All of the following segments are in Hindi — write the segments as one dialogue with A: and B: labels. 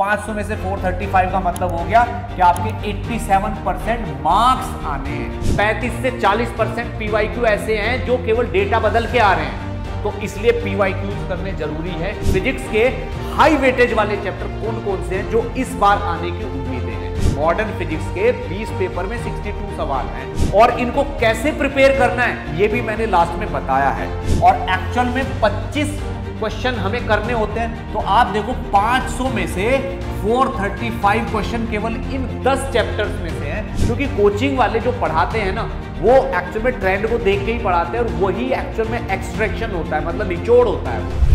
A: 500 में से 435 का मतलब हो गया कि आपके 87 परसेंट मार्क्स आने हैं 35 से 40 परसेंट पीवाईक्यू ऐसे हैं जो केवल डेटा बदल के आ रहे हैं तो इसलिए पीवाईक्यू करने जरूरी है फिजिक्स के हाई वेटेज वाले चैप्टर कौन कौन से हैं जो इस बार आने की उम्मीदें हैं मॉडर्न फिजिक्स के 20 पेपर में 62 सवाल हैं और इनको कैसे प्रिपेयर करना है ये भी मैंने लास्ट में बताया है और एक्चुअल में 25 क्वेश्चन हमें करने होते हैं तो आप देखो 500 में से 435 क्वेश्चन केवल इन 10 चैप्टर्स में से हैं क्योंकि कोचिंग वाले जो पढ़ाते हैं ना वो एक्चुअल में ट्रेंड को देख के ही पढ़ाते हैं और वही एक्चुअल में एक्सट्रैक्शन होता है मतलब निचोड़ होता है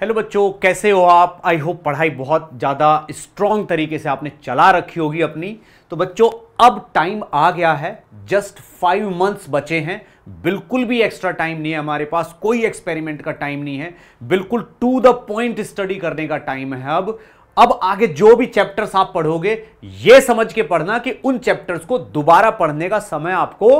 A: हेलो बच्चों कैसे हो आप आई होप पढ़ाई बहुत ज़्यादा स्ट्रॉन्ग तरीके से आपने चला रखी होगी अपनी तो बच्चों अब टाइम आ गया है जस्ट फाइव मंथ्स बचे हैं बिल्कुल भी एक्स्ट्रा टाइम नहीं है हमारे पास कोई एक्सपेरिमेंट का टाइम नहीं है बिल्कुल टू द पॉइंट स्टडी करने का टाइम है अब अब आगे जो भी चैप्टर्स आप पढ़ोगे यह समझ के पढ़ना कि उन चैप्टर्स को दोबारा पढ़ने का समय आपको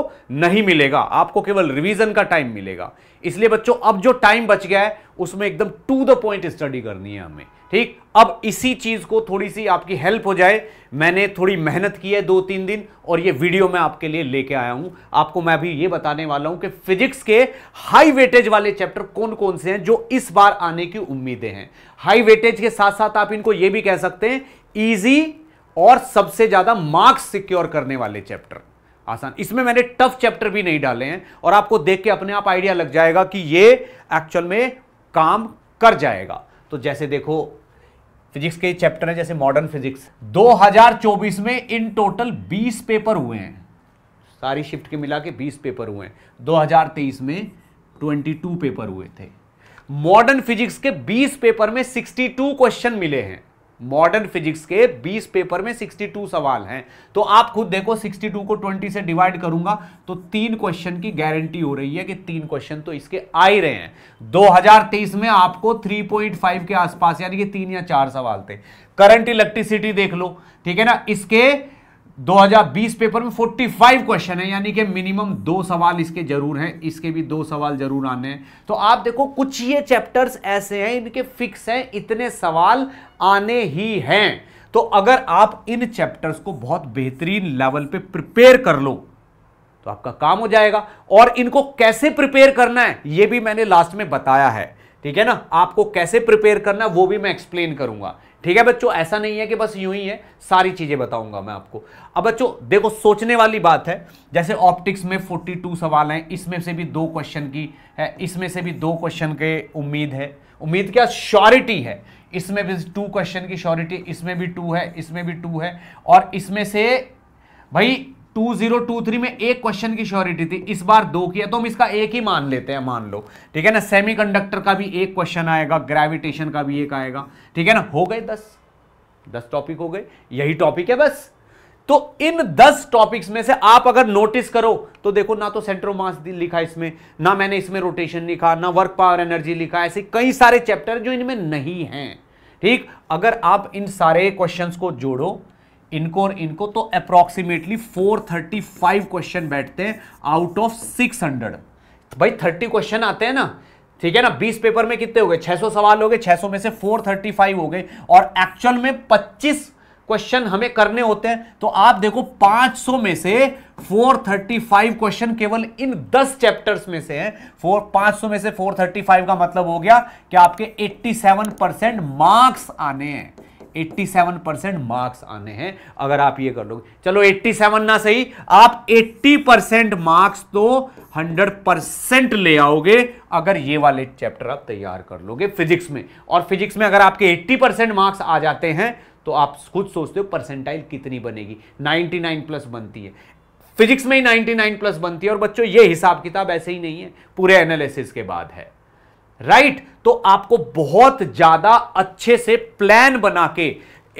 A: नहीं मिलेगा आपको केवल रिवीजन का टाइम मिलेगा इसलिए बच्चों अब जो टाइम बच गया है उसमें एकदम टू द पॉइंट स्टडी करनी है हमें ठीक अब इसी चीज़ को थोड़ी सी आपकी हेल्प हो जाए मैंने थोड़ी मेहनत की है दो तीन दिन और ये वीडियो मैं आपके लिए लेके आया हूं आपको मैं अभी ये बताने वाला हूं कि फिजिक्स के हाई वेटेज वाले चैप्टर कौन कौन से हैं जो इस बार आने की उम्मीदें हैं हाई वेटेज के साथ साथ आप इनको ये भी कह सकते हैं ईजी और सबसे ज़्यादा मार्क्स सिक्योर करने वाले चैप्टर आसान इसमें मैंने टफ चैप्टर भी नहीं डाले हैं और आपको देख के अपने आप आइडिया लग जाएगा कि ये एक्चुअल में काम कर जाएगा तो जैसे देखो फिजिक्स के चैप्टर है जैसे मॉडर्न फिजिक्स 2024 में इन टोटल 20 पेपर हुए हैं सारी शिफ्ट के मिला के 20 पेपर हुए हैं 2023 में 22 पेपर हुए थे मॉडर्न फिजिक्स के 20 पेपर में 62 क्वेश्चन मिले हैं मॉडर्न फिजिक्स के 20 पेपर में 62 सवाल हैं तो आप खुद देखो 62 को 20 से डिवाइड करूंगा तो तीन क्वेश्चन की गारंटी हो रही है कि तीन क्वेश्चन तो इसके आ ही रहे हैं 2023 में आपको 3.5 के आसपास यानी कि तीन या चार सवाल थे करंट इलेक्ट्रिसिटी देख लो ठीक है ना इसके 2020 पेपर में 45 क्वेश्चन है यानी कि मिनिमम दो सवाल इसके जरूर हैं इसके भी दो सवाल जरूर आने हैं तो आप देखो कुछ ये चैप्टर्स ऐसे हैं इनके फिक्स हैं इतने सवाल आने ही हैं तो अगर आप इन चैप्टर्स को बहुत बेहतरीन लेवल पे प्रिपेयर कर लो तो आपका काम हो जाएगा और इनको कैसे प्रिपेयर करना है ये भी मैंने लास्ट में बताया है ठीक है ना आपको कैसे प्रिपेयर करना है वो भी मैं एक्सप्लेन करूंगा ठीक है बच्चों ऐसा नहीं है कि बस यूं ही है सारी चीज़ें बताऊंगा मैं आपको अब बच्चों देखो सोचने वाली बात है जैसे ऑप्टिक्स में 42 सवाल हैं इसमें से भी दो क्वेश्चन की है इसमें से भी दो क्वेश्चन के उम्मीद है उम्मीद क्या श्योरिटी है इसमें भी टू क्वेश्चन की श्योरिटी इसमें भी टू है इसमें भी टू है और इसमें से भाई 2023 में एक क्वेश्चन की श्योरिटी थी इस बार दो की है तो हम इसका एक ही मान लेते हैं मान लो ठीक है ना सेमीकंडक्टर का भी एक क्वेश्चन आएगा ग्रेविटेशन का भी एक आएगा ठीक है ना हो गए दस दस टॉपिक हो गए यही टॉपिक है बस तो इन दस टॉपिक्स में से आप अगर नोटिस करो तो देखो ना तो सेंट्रो मास लिखा इसमें ना मैंने इसमें रोटेशन लिखा ना वर्क पावर एनर्जी लिखा ऐसे कई सारे चैप्टर जो इनमें नहीं है ठीक अगर आप इन सारे क्वेश्चंस को जोड़ो इनको और इनको तो अप्रोक्सीमेटली 435 क्वेश्चन बैठते हैं आउट ऑफ 600 हंड्रेड भाई 30 क्वेश्चन आते हैं ना ठीक है ना 20 पेपर में कितने हो गए 600 सवाल हो गए 600 में से 435 हो गए और एक्चुअल में 25 क्वेश्चन हमें करने होते हैं तो आप देखो 500 में से 435 क्वेश्चन केवल इन 10 चैप्टर्स में से हैं फोर 500 में से 435 का मतलब हो गया कि आपके 87 परसेंट मार्क्स आने हैं 87 परसेंट मार्क्स आने हैं अगर आप ये कर लोगे चलो 87 ना सही आप 80 परसेंट मार्क्स तो 100 परसेंट ले आओगे अगर ये वाले चैप्टर आप तैयार कर लोगे फिजिक्स में और फिजिक्स में अगर आपके 80 परसेंट मार्क्स आ जाते हैं तो आप खुद सोचते हो परसेंटाइल कितनी बनेगी 99 प्लस बनती है फिजिक्स में ही 99 प्लस बनती है और बच्चों ये हिसाब किताब ऐसे ही नहीं है पूरे एनालिसिस के बाद है राइट right? तो आपको बहुत ज्यादा अच्छे से प्लान बना के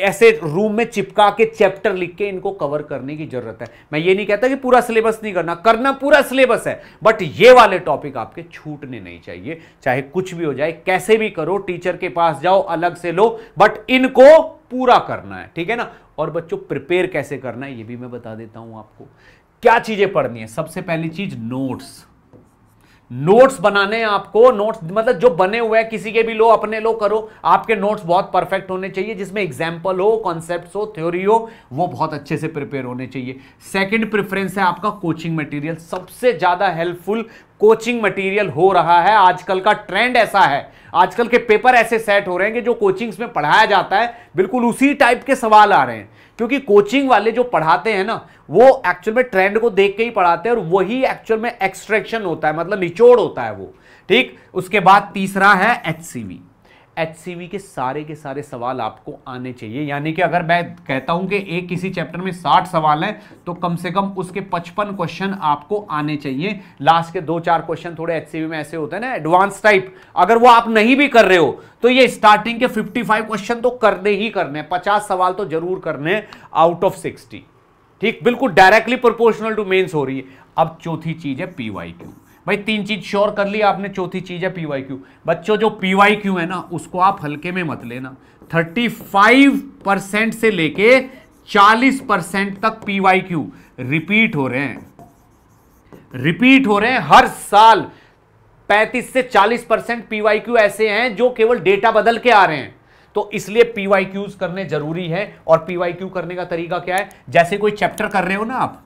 A: ऐसे रूम में चिपका के चैप्टर लिख के इनको कवर करने की जरूरत है मैं ये नहीं कहता कि पूरा सिलेबस नहीं करना करना पूरा सिलेबस है बट ये वाले टॉपिक आपके छूटने नहीं चाहिए चाहे कुछ भी हो जाए कैसे भी करो टीचर के पास जाओ अलग से लो बट इनको पूरा करना है ठीक है ना और बच्चों प्रिपेयर कैसे करना है ये भी मैं बता देता हूं आपको क्या चीजें पढ़नी है सबसे पहली चीज नोट्स नोट्स बनाने हैं आपको नोट्स मतलब जो बने हुए हैं किसी के भी लो अपने लो करो आपके नोट्स बहुत परफेक्ट होने चाहिए जिसमें एग्जाम्पल हो कॉन्सेप्ट हो थ्योरी हो वो बहुत अच्छे से प्रिपेयर होने चाहिए सेकेंड प्रेफरेंस है आपका कोचिंग मटेरियल सबसे ज़्यादा हेल्पफुल कोचिंग मटेरियल हो रहा है आजकल का ट्रेंड ऐसा है आजकल के पेपर ऐसे सेट हो रहे हैं कि जो कोचिंग्स में पढ़ाया जाता है बिल्कुल उसी टाइप के सवाल आ रहे हैं क्योंकि कोचिंग वाले जो पढ़ाते हैं ना वो एक्चुअल में ट्रेंड को देख के ही पढ़ाते हैं और वही एक्चुअल में एक्सट्रैक्शन होता है मतलब निचोड़ होता है वो ठीक उसके बाद तीसरा है एच एच के सारे के सारे सवाल आपको आने चाहिए यानी कि अगर मैं कहता हूं कि एक किसी चैप्टर में 60 सवाल हैं तो कम से कम उसके 55 क्वेश्चन आपको आने चाहिए लास्ट के दो चार क्वेश्चन थोड़े एच में ऐसे होते हैं ना एडवांस टाइप अगर वो आप नहीं भी कर रहे हो तो ये स्टार्टिंग के 55 क्वेश्चन तो करने ही करने हैं पचास सवाल तो जरूर करने आउट ऑफ सिक्सटी ठीक बिल्कुल डायरेक्टली प्रोपोर्शनल टू मेन्स हो रही है अब चौथी चीज है पी वाई भाई तीन चीज श्योर कर ली आपने चौथी चीज है पीवाई क्यू बच्चों जो पीवाई क्यू है ना उसको आप हल्के में मत लेना 35 परसेंट से लेके 40 परसेंट तक पीवाई क्यू रिपीट हो रहे हैं रिपीट हो रहे हैं हर साल 35 से 40 परसेंट पीवाई क्यू ऐसे हैं जो केवल डेटा बदल के आ रहे हैं तो इसलिए पीवाई क्यूज करने जरूरी है और पीवाई क्यू करने का तरीका क्या है जैसे कोई चैप्टर कर रहे हो ना आप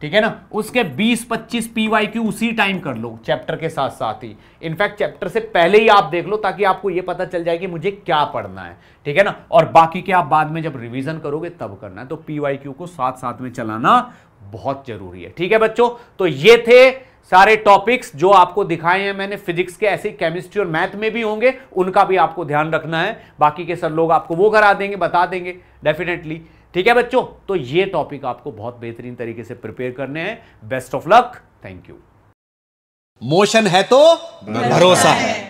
A: ठीक है ना उसके 20-25 वाई क्यू उसी टाइम कर लो चैप्टर के साथ साथ ही इनफैक्ट चैप्टर से पहले ही आप देख लो ताकि आपको ये पता चल जाए कि मुझे क्या पढ़ना है ठीक है ना और बाकी के आप बाद में जब रिवीजन करोगे तब करना है तो वाई क्यू को साथ साथ में चलाना बहुत जरूरी है ठीक है बच्चों तो ये थे सारे टॉपिक्स जो आपको दिखाए हैं मैंने फिजिक्स के ऐसे केमिस्ट्री और मैथ में भी होंगे उनका भी आपको ध्यान रखना है बाकी के सर लोग आपको वो करा देंगे बता देंगे डेफिनेटली ठीक है बच्चों तो ये टॉपिक आपको बहुत बेहतरीन तरीके से प्रिपेयर करने हैं best of luck thank you Motion है तो भरोसा है